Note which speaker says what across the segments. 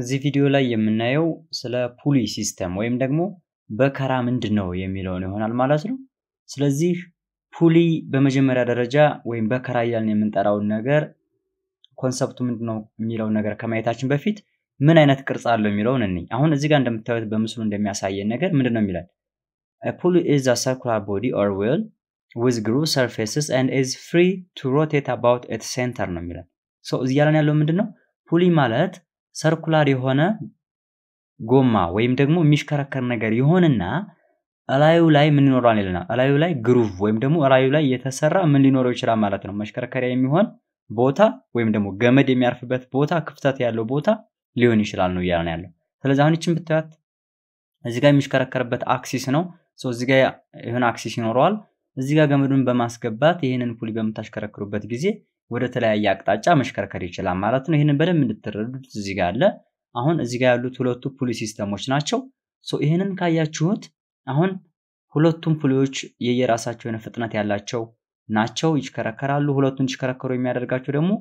Speaker 1: እዚህ ቪዲዮ ላይ የምናየው ስለ ፑሊ ሲስተም ወይም ደግሞ በከራ ምንድን ነው የሚለውን ይሆናል ማለት ነው። ስለዚህ ፑሊ በመጀመሪያ ደረጃ ወይም በከራ እያልን የምንጠራውን ነገር ኮንሰፕቱ ምንድነው ነው የሚለውን ነገር ከማየታችን በፊት ምን አይነት ቅርጽ አለው የሚለውን እኔ አሁን እዚህ ጋር እንደምታዩት በምስሉ እንደሚያሳየን ነገር ምንድን ነው የሚለን ፑሊ ኢዝ አ ሰርኩላር ቦዲ ኦር ዌል ዊዝ ግሩ ሰርፌስስ ኤንድ ኢዝ ፍሪ ቱ ሮቴት አባውት ኤት ሴንተር ነው የሚለን። እያለን ያለው ምንድን ነው ፑሊ ማለት ሰርኩላር የሆነ ጎማ ወይም ደግሞ የሚሽከረከር ነገር ይሆንና እላዩ ላይ ምን ይኖረዋል ይለናል። እላዩ ላይ ግሩቭ ወይም ደግሞ እላዩ ላይ የተሰራ ምን ሊኖረው ይችላል ማለት ነው። መሽከረከሪያ የሚሆን ቦታ ወይም ደግሞ ገመድ የሚያርፍበት ቦታ ክፍተት ያለው ቦታ ሊሆን ይችላል ነው እያለ ያለው። ስለዚህ አሁን ይችን ብታያት እዚህ ጋር የሚሽከረከርበት አክሲስ ነው። እዚህ ጋር የሆነ አክሲስ ይኖረዋል። እዚህ ጋር ገመዱን በማስገባት ይህንን ፑሊ በምታሽከረክሩበት ጊዜ ወደ ተለያየ አቅጣጫ መሽከርከር ይችላል ማለት ነው። ይህንን በደንብ እንድትረዱት እዚህ ጋር አለ። አሁን እዚህ ጋር ያሉት ሁለቱ ፑሊ ሲስተሞች ናቸው። ሶ ይህንን ካያችሁት አሁን ሁለቱም ፑሊዎች የየራሳቸው የሆነ ፍጥነት ያላቸው ናቸው፣ ይሽከረከራሉ። ሁለቱን እንዲሽከረከሩ የሚያደርጋቸው ደግሞ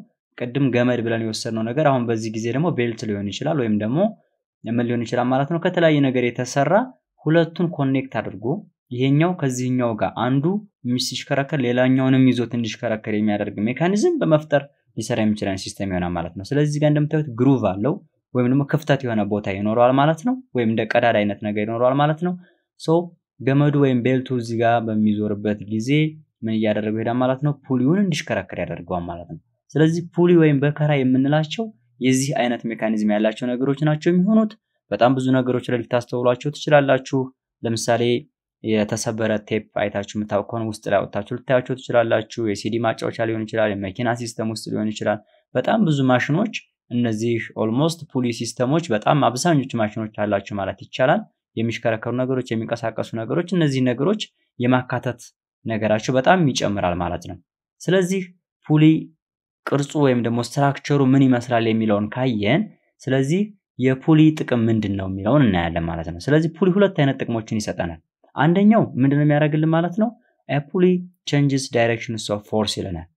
Speaker 1: ቅድም ገመድ ብለን የወሰድነው ነገር አሁን በዚህ ጊዜ ደግሞ ቤልት ሊሆን ይችላል ወይም ደግሞ ምን ሊሆን ይችላል ማለት ነው ከተለያየ ነገር የተሰራ ሁለቱን ኮኔክት አድርጎ ይሄኛው ከዚህኛው ጋር አንዱ ሲሽከረከር ሌላኛውንም ይዞት እንዲሽከረከር የሚያደርግ ሜካኒዝም በመፍጠር ሊሰራ የሚችለን ሲስተም ይሆናል ማለት ነው። ስለዚህ ጋር እንደምታዩት ግሩቭ አለው ወይም ደግሞ ክፍተት የሆነ ቦታ ይኖረዋል ማለት ነው። ወይም እንደ ቀዳዳ አይነት ነገር ይኖረዋል ማለት ነው። ሶ ገመዱ ወይም ቤልቱ እዚህ ጋር በሚዞርበት ጊዜ ምን እያደረገው ይሄዳል ማለት ነው? ፑሊውን እንዲሽከረከር ያደርገዋል ማለት ነው። ስለዚህ ፑሊ ወይም በከራ የምንላቸው የዚህ አይነት ሜካኒዝም ያላቸው ነገሮች ናቸው የሚሆኑት። በጣም ብዙ ነገሮች ላይ ልታስተውሏቸው ትችላላችሁ። ለምሳሌ የተሰበረ ቴፕ አይታችሁ የምታውቅ ከሆነ ውስጥ ላይ ወታችሁ ልታያቸው ትችላላችሁ። የሲዲ ማጫወቻ ሊሆን ይችላል፣ የመኪና ሲስተም ውስጥ ሊሆን ይችላል። በጣም ብዙ ማሽኖች እነዚህ ኦልሞስት ፑሊ ሲስተሞች በጣም አብዛኞቹ ማሽኖች አላቸው ማለት ይቻላል። የሚሽከረከሩ ነገሮች፣ የሚንቀሳቀሱ ነገሮች፣ እነዚህ ነገሮች የማካተት ነገራቸው በጣም ይጨምራል ማለት ነው። ስለዚህ ፑሊ ቅርጹ ወይም ደግሞ ስትራክቸሩ ምን ይመስላል የሚለውን ካየን ስለዚህ የፑሊ ጥቅም ምንድን ነው የሚለውን እናያለን ማለት ነው። ስለዚህ ፑሊ ሁለት አይነት ጥቅሞችን ይሰጠናል። አንደኛው ምንድነው የሚያደርግልን ማለት ነው ፑሊ ቼንጅስ ዳይሬክሽንስ ኦፍ ፎርስ ይለናል።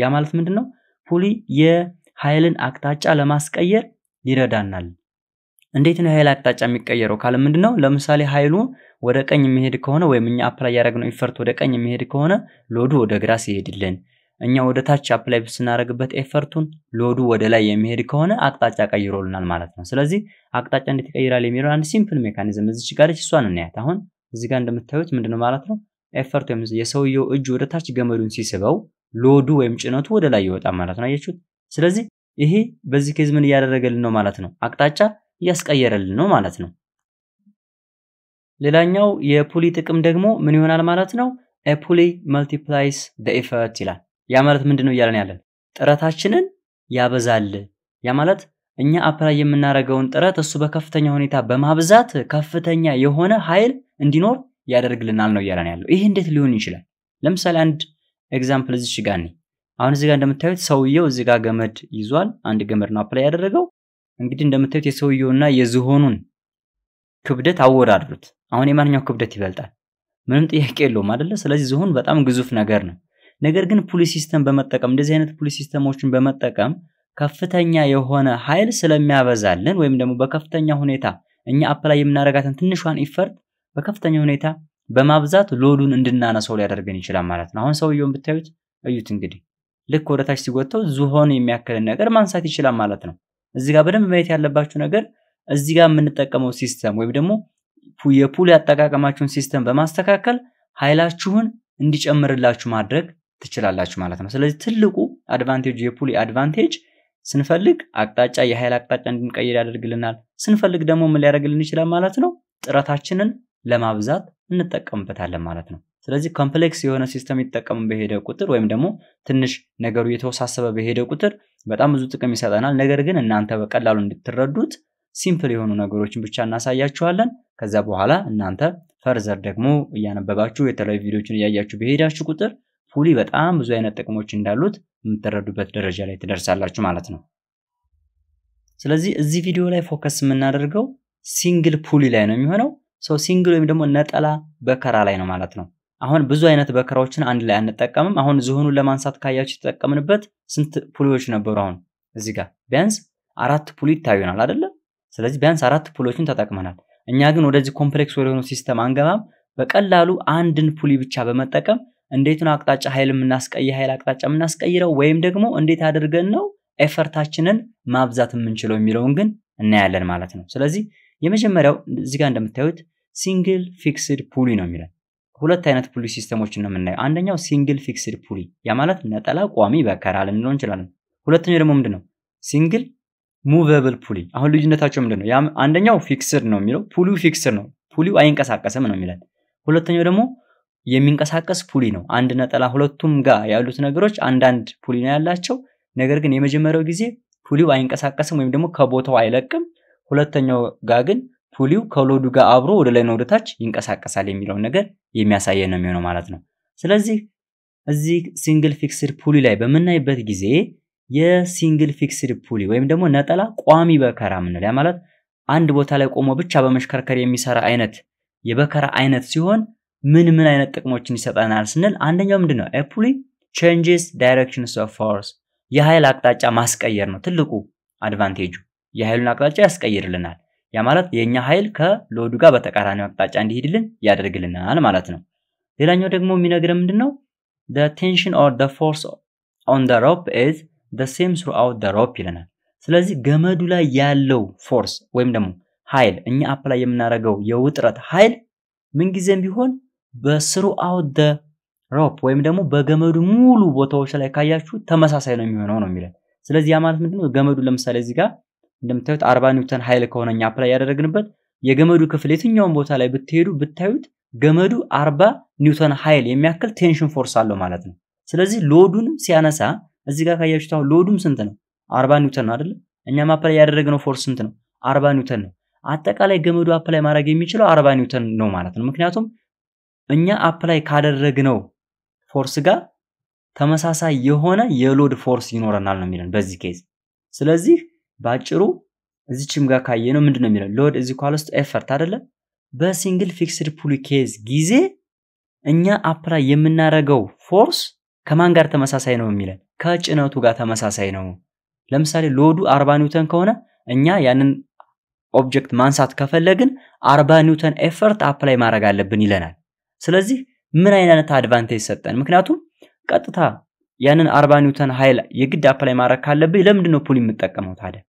Speaker 1: ያ ማለት ምንድን ነው? ፑሊ የኃይልን አቅጣጫ ለማስቀየር ይረዳናል። እንዴት ነው የኃይል አቅጣጫ የሚቀየረው ካለ ምንድን ነው? ለምሳሌ ኃይሉ ወደ ቀኝ የሚሄድ ከሆነ ወይም እኛ አፕላይ ያደረግነው ኢፈርት ወደ ቀኝ የሚሄድ ከሆነ ሎዱ ወደ ግራ ሲሄድልን፣ እኛ ወደ ታች አፕላይ ስናደረግበት ኤፈርቱን ሎዱ ወደ ላይ የሚሄድ ከሆነ አቅጣጫ ቀይሮልናል ማለት ነው። ስለዚህ አቅጣጫ እንዴት ይቀይራል የሚለው አንድ ሲምፕል ሜካኒዝም እዚች ጋር እሷን እናያት አሁን እዚህ ጋር እንደምታዩት ምንድነው ማለት ነው ኤፈርት ወይም የሰውየው እጅ ወደ ታች ገመዱን ሲስበው ሎዱ ወይም ጭነቱ ወደ ላይ ይወጣል ማለት ነው። አያችሁት? ስለዚህ ይሄ በዚህ ኬዝ ምን እያደረገልን ነው ማለት ነው? አቅጣጫ እያስቀየረልን ነው ማለት ነው። ሌላኛው የፑሊ ጥቅም ደግሞ ምን ይሆናል ማለት ነው? ፑሊ መልቲፕላይስ ኤፈርት ይላል። ያ ማለት ምንድን ነው እያለን ያለን ጥረታችንን ያበዛል። ያ ማለት እኛ አፕላይ የምናደርገውን ጥረት እሱ በከፍተኛ ሁኔታ በማብዛት ከፍተኛ የሆነ ኃይል እንዲኖር ያደርግልናል ነው እያለን ያለው። ይህ እንዴት ሊሆን ይችላል? ለምሳሌ አንድ ኤግዛምፕል እዚህ ጋር ነኝ። አሁን እዚህ ጋር እንደምታዩት ሰውየው እዚህ ጋር ገመድ ይዟል። አንድ ገመድ ነው አፕላይ ያደረገው። እንግዲህ እንደምታዩት የሰውየውና የዝሆኑን ክብደት አወዳድሩት። አሁን የማንኛው ክብደት ይበልጣል? ምንም ጥያቄ የለውም አይደለ? ስለዚህ ዝሆን በጣም ግዙፍ ነገር ነው። ነገር ግን ፑሊ ሲስተም በመጠቀም እንደዚህ አይነት ፑሊ ሲስተሞችን በመጠቀም ከፍተኛ የሆነ ኃይል ስለሚያበዛልን ወይም ደግሞ በከፍተኛ ሁኔታ እኛ አፕላይ የምናደርጋትን ትንሿን ኢፈርት በከፍተኛ ሁኔታ በማብዛት ሎዱን እንድናነሰው ሊያደርገን ይችላል ማለት ነው። አሁን ሰውየውን ብታዩት እዩት እንግዲህ ልክ ወደ ታች ሲጎተው ዝሆን የሚያክልን ነገር ማንሳት ይችላል ማለት ነው። እዚህ ጋር በደንብ ማየት ያለባችሁ ነገር እዚህ ጋር የምንጠቀመው ሲስተም ወይም ደግሞ የፑል ያጠቃቀማችሁን ሲስተም በማስተካከል ኃይላችሁን እንዲጨምርላችሁ ማድረግ ትችላላችሁ ማለት ነው። ስለዚህ ትልቁ አድቫንቴጅ የፑል አድቫንቴጅ ስንፈልግ አቅጣጫ የኃይል አቅጣጫ እንድንቀይር ያደርግልናል። ስንፈልግ ደግሞ ምን ሊያደርግልን ይችላል ማለት ነው? ጥረታችንን ለማብዛት እንጠቀምበታለን ማለት ነው። ስለዚህ ኮምፕሌክስ የሆነ ሲስተም ይጠቀም በሄደ ቁጥር ወይም ደግሞ ትንሽ ነገሩ የተወሳሰበ በሄደ ቁጥር በጣም ብዙ ጥቅም ይሰጠናል። ነገር ግን እናንተ በቀላሉ እንድትረዱት ሲምፕል የሆኑ ነገሮችን ብቻ እናሳያችኋለን። ከዛ በኋላ እናንተ ፈርዘር ደግሞ እያነበባችሁ የተለያዩ ቪዲዮችን እያያችሁ በሄዳችሁ ቁጥር ፉሊ በጣም ብዙ አይነት ጥቅሞች እንዳሉት የምትረዱበት ደረጃ ላይ ትደርሳላችሁ ማለት ነው። ስለዚህ እዚህ ቪዲዮ ላይ ፎከስ የምናደርገው ሲንግል ፑሊ ላይ ነው የሚሆነው። ሰው ሲንግል ወይም ደግሞ ነጠላ በከራ ላይ ነው ማለት ነው። አሁን ብዙ አይነት በከራዎችን አንድ ላይ አንጠቀምም። አሁን ዝሆኑን ለማንሳት ካያችሁ የተጠቀምንበት ስንት ፑሊዎች ነበሩ? አሁን እዚህ ጋር ቢያንስ አራት ፑሊ ይታዩናል አይደለም? ስለዚህ ቢያንስ አራት ፑሎችን ተጠቅመናል። እኛ ግን ወደዚህ ኮምፕሌክስ ወደሆኑ ሲስተም አንገባም። በቀላሉ አንድን ፑሊ ብቻ በመጠቀም እንዴት ነው አቅጣጫ ኃይል የምናስቀይ ኃይል አቅጣጫ የምናስቀይረው ወይም ደግሞ እንዴት አድርገን ነው ኤፈርታችንን ማብዛት የምንችለው የሚለውን ግን እናያለን ማለት ነው። ስለዚህ የመጀመሪያው እዚህ ጋር እንደምታዩት ሲንግል ፊክስድ ፑሊ ነው የሚለን። ሁለት አይነት ፑሊ ሲስተሞችን ነው የምናየው። አንደኛው ሲንግል ፊክስድ ፑሊ፣ ያ ማለት ነጠላ ቋሚ በከራ ልንለው እንችላለን። ሁለተኛው ደግሞ ምንድን ነው? ሲንግል ሙቨብል ፑሊ። አሁን ልዩነታቸው ምንድን ነው? አንደኛው ፊክስድ ነው የሚለው ፑሊው ፊክስድ ነው፣ ፑሊው አይንቀሳቀስም ነው የሚለን። ሁለተኛው ደግሞ የሚንቀሳቀስ ፑሊ ነው። አንድ ነጠላ ሁለቱም ጋር ያሉት ነገሮች አንዳንድ ፑሊ ነው ያላቸው። ነገር ግን የመጀመሪያው ጊዜ ፑሊው አይንቀሳቀስም ወይም ደግሞ ከቦታው አይለቅም። ሁለተኛው ጋር ግን ፑሊው ከሎዱ ጋር አብሮ ወደ ላይ ነው ወደ ታች ይንቀሳቀሳል የሚለውን ነገር የሚያሳየ ነው የሚሆነው ማለት ነው። ስለዚህ እዚህ ሲንግል ፊክስድ ፑሊ ላይ በምናይበት ጊዜ የሲንግል ፊክስድ ፑሊ ወይም ደግሞ ነጠላ ቋሚ በከራ ምንለው ያ ማለት አንድ ቦታ ላይ ቆሞ ብቻ በመሽከርከር የሚሰራ አይነት የበከራ አይነት ሲሆን ምን ምን አይነት ጥቅሞችን ይሰጠናል ስንል አንደኛው ምንድን ነው? ኤፕሊ ቼንጅስ ዳይሬክሽንስ ኦፍ ፎርስ የኃይል አቅጣጫ ማስቀየር ነው ትልቁ አድቫንቴጁ። የኃይሉን አቅጣጫ ያስቀይርልናል። ያ ማለት የእኛ ኃይል ከሎዱ ጋር በተቃራኒው አቅጣጫ እንዲሄድልን ያደርግልናል ማለት ነው። ሌላኛው ደግሞ የሚነግረን ምንድን ነው? ቴንሽን ኦር ፎርስ the force on the rope is ይለናል። ስለዚህ ገመዱ ላይ ያለው ፎርስ ወይም ደግሞ ኃይል እኛ አፕላይ የምናደርገው የውጥረት ኃይል ምንጊዜም ቢሆን በስሩ አውት ደ ሮፕ ወይም ደግሞ በገመዱ ሙሉ ቦታዎች ላይ ካያችሁ ተመሳሳይ ነው የሚሆነው ነው የሚለን። ስለዚህ ያ ማለት ምንድነው? ገመዱ ለምሳሌ እዚህ ጋር እንደምታዩት አርባ ኒውተን ኃይል ከሆነ እኛ አፕላይ ያደረግንበት የገመዱ ክፍል የትኛውን ቦታ ላይ ብትሄዱ ብታዩት ገመዱ አርባ ኒውተን ኃይል የሚያክል ቴንሽን ፎርስ አለው ማለት ነው። ስለዚህ ሎዱንም ሲያነሳ እዚህ ጋር ካያችሁት አሁን ሎዱም ስንት ነው? አርባ ኒውተን ነው አይደል? እኛም አፕላይ ያደረግነው ፎርስ ስንት ነው? አርባ ኒውተን ነው። አጠቃላይ ገመዱ አፕላይ ማድረግ የሚችለው አርባ ኒውተን ነው ማለት ነው። ምክንያቱም እኛ አፕላይ ካደረግነው ፎርስ ጋር ተመሳሳይ የሆነ የሎድ ፎርስ ይኖረናል ነው የሚለን በዚህ ኬዝ። ስለዚህ በአጭሩ እዚችም ጋር ካየነው ምንድን ነው የሚለን ሎድ እዚ ኳልስ ኤፈርት አይደለ? በሲንግል ፊክስድ ፑል ኬዝ ጊዜ እኛ አፕላይ የምናደርገው ፎርስ ከማን ጋር ተመሳሳይ ነው የሚለን ከጭነቱ ጋር ተመሳሳይ ነው። ለምሳሌ ሎዱ አርባ ኒውተን ከሆነ እኛ ያንን ኦብጀክት ማንሳት ከፈለግን አርባ ኒውተን ኤፈርት አፕላይ ማድረግ አለብን ይለናል። ስለዚህ ምን አይነት አድቫንቴጅ ሰጠን? ምክንያቱም ቀጥታ ያንን አርባ ኒውተን ኃይል የግድ አፕላይ ማድረግ ካለብኝ ለምንድን ነው ፑል የምጠቀመው ታዲያ?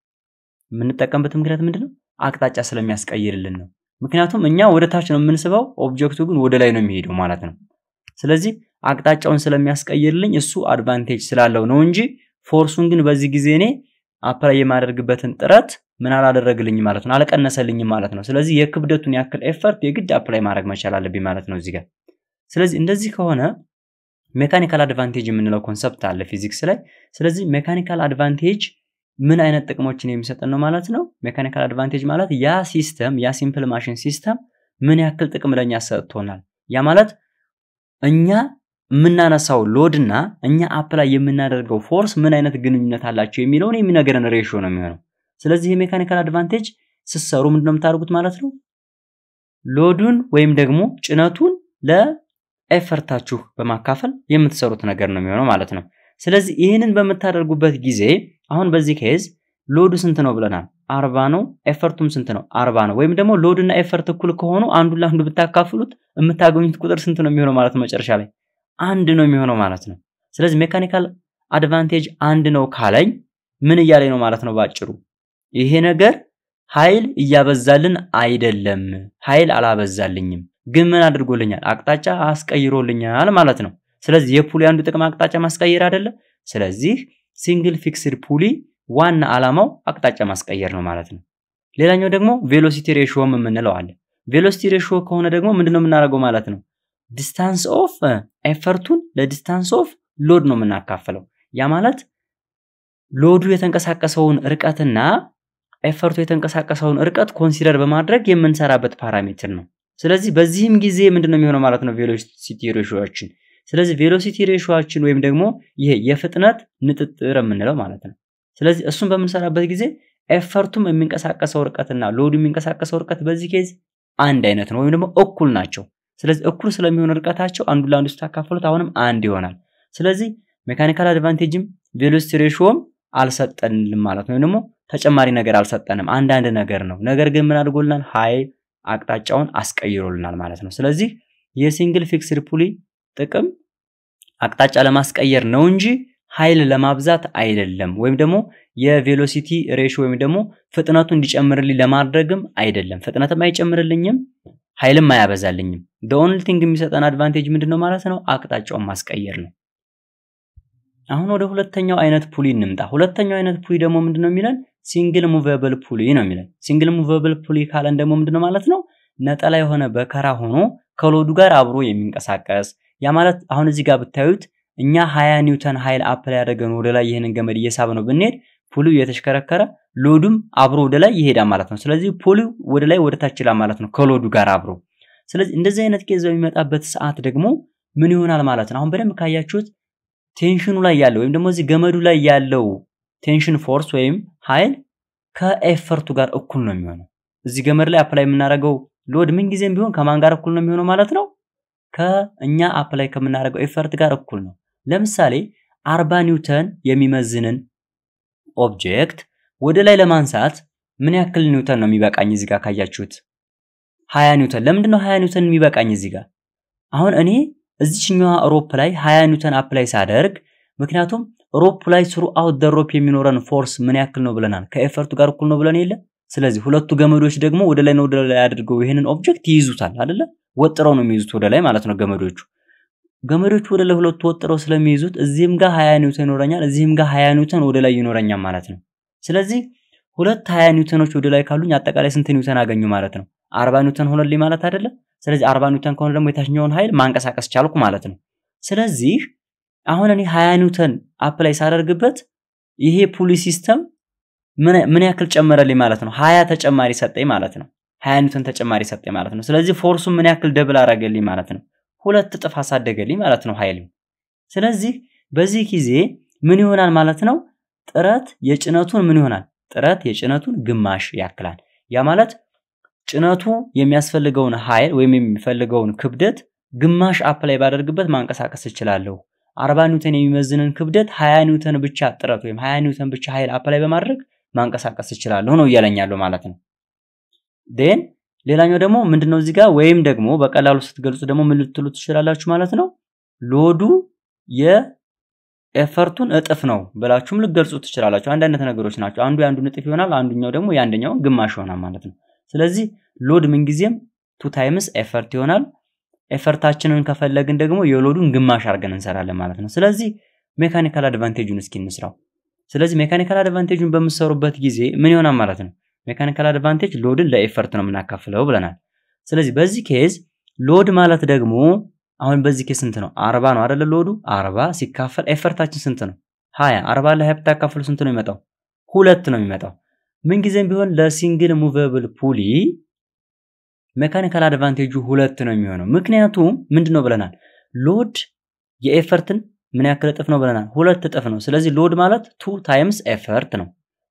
Speaker 1: የምንጠቀምበት ምክንያት ምንድን ነው? አቅጣጫ ስለሚያስቀይርልን ነው። ምክንያቱም እኛ ወደ ታች ነው የምንስበው፣ ኦብጀክቱ ግን ወደ ላይ ነው የሚሄደው ማለት ነው። ስለዚህ አቅጣጫውን ስለሚያስቀይርልኝ እሱ አድቫንቴጅ ስላለው ነው እንጂ ፎርሱን ግን በዚህ ጊዜ እኔ አፕላይ የማደርግበትን ጥረት ምን አላደረግልኝ ማለት ነው፣ አልቀነሰልኝ ማለት ነው። ስለዚህ የክብደቱን ያክል ኤፈርት የግድ አፕላይ ማድረግ መቻል አለብኝ ማለት ነው እዚህ ጋር። ስለዚህ እንደዚህ ከሆነ ሜካኒካል አድቫንቴጅ የምንለው ኮንሰፕት አለ ፊዚክስ ላይ። ስለዚህ ሜካኒካል አድቫንቴጅ ምን አይነት ጥቅሞችን የሚሰጠን ነው ማለት ነው። ሜካኒካል አድቫንቴጅ ማለት ያ ሲስተም ያ ሲምፕል ማሽን ሲስተም ምን ያክል ጥቅም ለእኛ ሰጥቶናል። ያ ማለት እኛ የምናነሳው ሎድና እኛ አፕላይ የምናደርገው ፎርስ ምን አይነት ግንኙነት አላቸው የሚለውን የሚነገረን ሬሽዮ ነው የሚሆነው። ስለዚህ የሜካኒካል አድቫንቴጅ ስትሰሩ ምንድነው የምታደርጉት ማለት ነው? ሎዱን ወይም ደግሞ ጭነቱን ለኤፈርታችሁ በማካፈል የምትሰሩት ነገር ነው የሚሆነው ማለት ነው። ስለዚህ ይህንን በምታደርጉበት ጊዜ አሁን በዚህ ኬዝ ሎዱ ስንት ነው ብለናል? አርባ ነው። ኤፈርቱም ስንት ነው? አርባ ነው። ወይም ደግሞ እና ኤፈርት እኩል ከሆኑ አንዱን ለአንዱ ብታካፍሉት የምታገኙት ቁጥር ስንት ነው የሚሆነው ማለት ነው? መጨረሻ ላይ አንድ ነው የሚሆነው ማለት ነው። ስለዚህ ሜካኒካል አድቫንቴጅ አንድ ነው ካለኝ ምን እያለኝ ነው ማለት ነው ባጭሩ ይሄ ነገር ኃይል እያበዛልን አይደለም። ኃይል አላበዛልኝም፣ ግን ምን አድርጎልኛል? አቅጣጫ አስቀይሮልኛል ማለት ነው። ስለዚህ የፑሊ አንዱ ጥቅም አቅጣጫ ማስቀየር አይደለም። ስለዚህ ሲንግል ፊክስድ ፑሊ ዋና ዓላማው አቅጣጫ ማስቀየር ነው ማለት ነው። ሌላኛው ደግሞ ቬሎሲቲ ሬሽዮም የምንለው አለ። ቬሎሲቲ ሬሽዮ ከሆነ ደግሞ ምንድነው የምናደርገው ማለት ነው? ዲስታንስ ኦፍ ኤፈርቱን ለዲስታንስ ኦፍ ሎድ ነው የምናካፈለው ያ ማለት ሎዱ የተንቀሳቀሰውን ርቀትና ኤፈርቱ የተንቀሳቀሰውን እርቀት ኮንሲደር በማድረግ የምንሰራበት ፓራሜትር ነው። ስለዚህ በዚህም ጊዜ ምንድነው የሚሆነው ማለት ነው ቬሎሲቲ ሬሾችን። ስለዚህ ቬሎሲቲ ሬሾችን ወይም ደግሞ ይሄ የፍጥነት ንጥጥር የምንለው ማለት ነው። ስለዚህ እሱን በምንሰራበት ጊዜ ኤፈርቱም የሚንቀሳቀሰው እርቀትና ሎዱ የሚንቀሳቀሰው እርቀት በዚህ ኬዝ አንድ አይነት ነው ወይም ደግሞ እኩል ናቸው። ስለዚህ እኩል ስለሚሆን እርቀታቸው አንዱ ለአንዱ ስታካፍሉት አሁንም አንድ ይሆናል። ስለዚህ ሜካኒካል አድቫንቴጅም ቬሎሲቲ ሬሽዮም አልሰጠንም ማለት ነው ወይም ደግሞ ተጨማሪ ነገር አልሰጠንም። አንዳንድ ነገር ነው። ነገር ግን ምን አድርጎልናል? ኃይል አቅጣጫውን አስቀይሮልናል ማለት ነው። ስለዚህ የሲንግል ፊክስድ ፑሊ ጥቅም አቅጣጫ ለማስቀየር ነው እንጂ ኃይል ለማብዛት አይደለም። ወይም ደግሞ የቬሎሲቲ ሬሽ ወይም ደግሞ ፍጥነቱ እንዲጨምርልኝ ለማድረግም አይደለም። ፍጥነትም አይጨምርልኝም፣ ኃይልም አያበዛልኝም። ኦንሊ ቲንግ የሚሰጠን አድቫንቴጅ ምንድን ነው ማለት ነው? አቅጣጫውን ማስቀየር ነው። አሁን ወደ ሁለተኛው አይነት ፑሊ እንምጣ። ሁለተኛው አይነት ፑሊ ደግሞ ምንድነው የሚለን? ሲንግል ሙቨብል ፑሊ ነው የሚለን። ሲንግል ሙቨብል ፑሊ ካለን ደግሞ ምንድነው ማለት ነው? ነጠላ የሆነ በከራ ሆኖ ከሎዱ ጋር አብሮ የሚንቀሳቀስ ያ ማለት አሁን እዚህ ጋር ብታዩት እኛ ሀያ ኒውተን ኃይል አፕል ያደረገን ወደ ላይ ይህንን ገመድ እየሳብ ነው ብንሄድ ፑሊው እየተሽከረከረ ሎዱም አብሮ ወደ ላይ ይሄዳል ማለት ነው። ስለዚህ ፑሊው ወደ ላይ ወደ ታች ይላል ማለት ነው ከሎዱ ጋር አብሮ። ስለዚህ እንደዚህ አይነት ኬዝ በሚመጣበት ሰዓት ደግሞ ምን ይሆናል ማለት ነው? አሁን በደንብ ካያችሁት ቴንሽኑ ላይ ያለው ወይም ደግሞ እዚህ ገመዱ ላይ ያለው ቴንሽን ፎርስ ወይም ኃይል ከኤፈርቱ ጋር እኩል ነው የሚሆነው። እዚህ ገመድ ላይ አፕላይ የምናደርገው ሎድ ምን ጊዜም ቢሆን ከማን ጋር እኩል ነው የሚሆነው ማለት ነው? ከእኛ አፕላይ ከምናደርገው ኤፈርት ጋር እኩል ነው። ለምሳሌ አርባ ኒውተን የሚመዝንን ኦብጀክት ወደ ላይ ለማንሳት ምን ያክል ኒውተን ነው የሚበቃኝ? እዚህ ጋር ካያችሁት ሀያ ኒውተን። ለምንድን ነው ሀያ ኒውተን የሚበቃኝ? እዚህ ጋር አሁን እኔ እዚችኛዋ ሮፕ ላይ ሀያ ኒውተን አፕላይ ሳደርግ ምክንያቱም ሮፕ ላይ ስሩ አውት ደ የሚኖረን ፎርስ ምን ያክል ነው ብለናል። ከኤፈርቱ ጋር እኩል ነው ብለን የለ። ስለዚህ ሁለቱ ገመዶች ደግሞ ወደ ላይ ነው ወደ ላይ አድርገው ይህንን ኦብጀክት ይይዙታል አይደለ? ወጥረው ነው የሚይዙት ወደ ላይ ማለት ነው ገመዶቹ። ገመዶቹ ወደ ላይ ሁለቱ ወጥረው ስለሚይዙት እዚህም ጋር ሀያ ኒውተን ይኖረኛል፣ እዚህም ጋር ሀያ ኒውተን ወደ ላይ ይኖረኛል ማለት ነው። ስለዚህ ሁለት ሀያ ኒውተኖች ወደ ላይ ካሉኝ አጠቃላይ ስንት ኒውተን አገኙ ማለት ነው? አርባ ኒውተን ሆነልኝ ማለት አይደለም። ስለዚህ አርባ ኒውተን ከሆነ ደግሞ የታችኛውን ኃይል ማንቀሳቀስ ቻልኩ ማለት ነው። ስለዚህ አሁን እኔ ሀያ ኒውተን አፕላይ ሳደርግበት ይሄ ፑሊ ሲስተም ምን ያክል ጨመረልኝ ማለት ነው? ሀያ ተጨማሪ ሰጠኝ ማለት ነው። ሀያ ኒውተን ተጨማሪ ሰጠኝ ማለት ነው። ስለዚህ ፎርሱ ምን ያክል ደብል አረገልኝ ማለት ነው? ሁለት እጥፍ አሳደገልኝ ማለት ነው ኃይልም። ስለዚህ በዚህ ጊዜ ምን ይሆናል ማለት ነው? ጥረት የጭነቱን ምን ይሆናል? ጥረት የጭነቱን ግማሽ ያክላል። ያ ማለት ጭነቱ የሚያስፈልገውን ኃይል ወይም የሚፈልገውን ክብደት ግማሽ አፕላይ ባደርግበት ማንቀሳቀስ እችላለሁ 40 ኒውተን የሚመዝንን ክብደት 20 ኒውተን ብቻ ጥረት ወይም 20 ኒውተን ብቻ ኃይል አፕላይ በማድረግ ማንቀሳቀስ እችላለሁ ነው እያለኛለሁ ማለት ነው። ዴን ሌላኛው ደግሞ ምንድነው እዚህ ጋር ወይም ደግሞ በቀላሉ ስትገልጹ ደግሞ ምን ልትሉ ትችላላችሁ ማለት ነው። ሎዱ የኤፈርቱን እጥፍ ነው ብላችሁም ልትገልጹ ትችላላችሁ። አንድ አይነት ነገሮች ናቸው። አንዱ የአንዱን እጥፍ ይሆናል፣ አንዱኛው ደግሞ የአንደኛውን ግማሽ ይሆናል ማለት ነው። ስለዚህ ሎድ ምንጊዜም ቱ ታይምስ ኤፈርት ይሆናል። ኤፈርታችንን ከፈለግን ደግሞ የሎዱን ግማሽ አድርገን እንሰራለን ማለት ነው። ስለዚህ ሜካኒካል አድቫንቴጁን እስኪ እንስራው። ስለዚህ ሜካኒካል አድቫንቴጁን በምሰሩበት ጊዜ ምን ይሆናል ማለት ነው? ሜካኒካል አድቫንቴጅ ሎድን ለኤፈርት ነው የምናካፍለው ብለናል። ስለዚህ በዚህ ኬዝ ሎድ ማለት ደግሞ አሁን በዚህ ኬዝ ስንት ነው? አርባ ነው አደለ? ሎዱ አርባ ሲካፈል ኤፈርታችን ስንት ነው? ሀያ አርባ ለሀያ ብታካፍሉ ስንት ነው የሚመጣው? ሁለት ነው የሚመጣው። ምንጊዜም ቢሆን ለሲንግል ሙቨብል ፑሊ ሜካኒካል አድቫንቴጁ ሁለት ነው የሚሆነው። ምክንያቱም ምንድን ነው ብለናል? ሎድ የኤፈርትን ምን ያክል እጥፍ ነው ብለናል? ሁለት እጥፍ ነው። ስለዚህ ሎድ ማለት ቱ ታይምስ ኤፈርት ነው።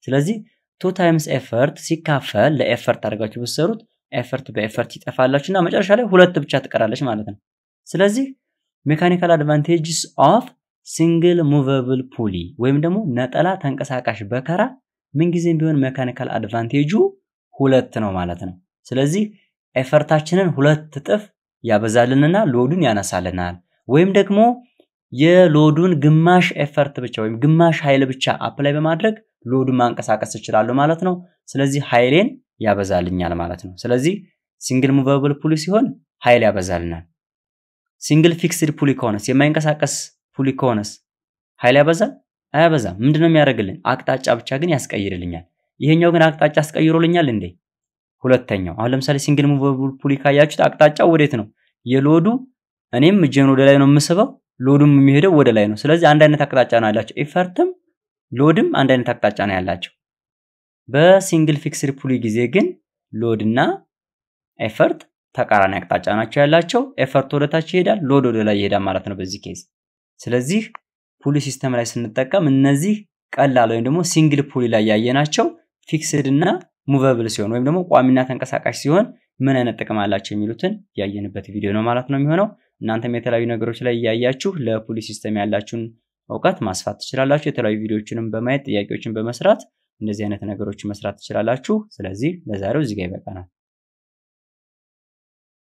Speaker 1: ስለዚህ ቱ ታይምስ ኤፈርት ሲካፈል ለኤፈርት አድርጋችሁ ብትሰሩት ኤፈርት በኤፈርት ይጠፋላችሁ እና መጨረሻ ላይ ሁለት ብቻ ትቀራለች ማለት ነው። ስለዚህ ሜካኒካል አድቫንቴጅስ ኦፍ ሲንግል ሙቨብል ፑሊ ወይም ደግሞ ነጠላ ተንቀሳቃሽ በከራ ምንጊዜም ቢሆን ሜካኒካል አድቫንቴጁ ሁለት ነው ማለት ነው። ስለዚህ ኤፈርታችንን ሁለት እጥፍ ያበዛልንና ሎዱን ያነሳልናል። ወይም ደግሞ የሎዱን ግማሽ ኤፈርት ብቻ ወይም ግማሽ ኃይል ብቻ አፕላይ በማድረግ ሎዱን ማንቀሳቀስ እችላለሁ ማለት ነው። ስለዚህ ኃይሌን ያበዛልኛል ማለት ነው። ስለዚህ ሲንግል ሙቨብል ፑሊ ሲሆን ኃይል ያበዛልናል። ሲንግል ፊክስድ ፑሊ ከሆነስ የማይንቀሳቀስ ፑሊ ከሆነስ ኃይል ያበዛል? አያበዛም። ምንድነው የሚያደርግልን? አቅጣጫ ብቻ ግን ያስቀይርልኛል። ይሄኛው ግን አቅጣጫ አስቀይሮልኛል እንዴ? ሁለተኛው አሁን ለምሳሌ ሲንግል ሙቨብል ፑሊ ካያችሁት አቅጣጫው ወዴት ነው? የሎዱ እኔም እጄን ወደ ላይ ነው የምስበው፣ ሎዱም የሚሄደው ወደ ላይ ነው። ስለዚህ አንድ አይነት አቅጣጫ ነው ያላቸው። ኢፈርትም ሎድም አንድ አይነት አቅጣጫ ነው ያላቸው። በሲንግል ፊክስድ ፑሊ ጊዜ ግን ሎድና ኤፈርት ተቃራኒ አቅጣጫ ናቸው ያላቸው። ኤፈርት ወደ ታች ይሄዳል፣ ሎድ ወደ ላይ ይሄዳል ማለት ነው በዚህ ኬዝ። ስለዚህ ፑሊ ሲስተም ላይ ስንጠቀም እነዚህ ቀላል ወይም ደግሞ ሲንግል ፑሊ ላይ ያየናቸው ፊክስድ እና ሙቨብል ሲሆን ወይም ደግሞ ቋሚና ተንቀሳቃሽ ሲሆን ምን አይነት ጥቅም አላቸው የሚሉትን ያየንበት ቪዲዮ ነው ማለት ነው የሚሆነው። እናንተም የተለያዩ ነገሮች ላይ እያያችሁ ለፑሊ ሲስተም ያላችሁን እውቀት ማስፋት ትችላላችሁ። የተለያዩ ቪዲዮዎችንም በማየት ጥያቄዎችን በመስራት እንደዚህ አይነት ነገሮች መስራት ትችላላችሁ። ስለዚህ ለዛሬው እዚጋ ይበቃናል።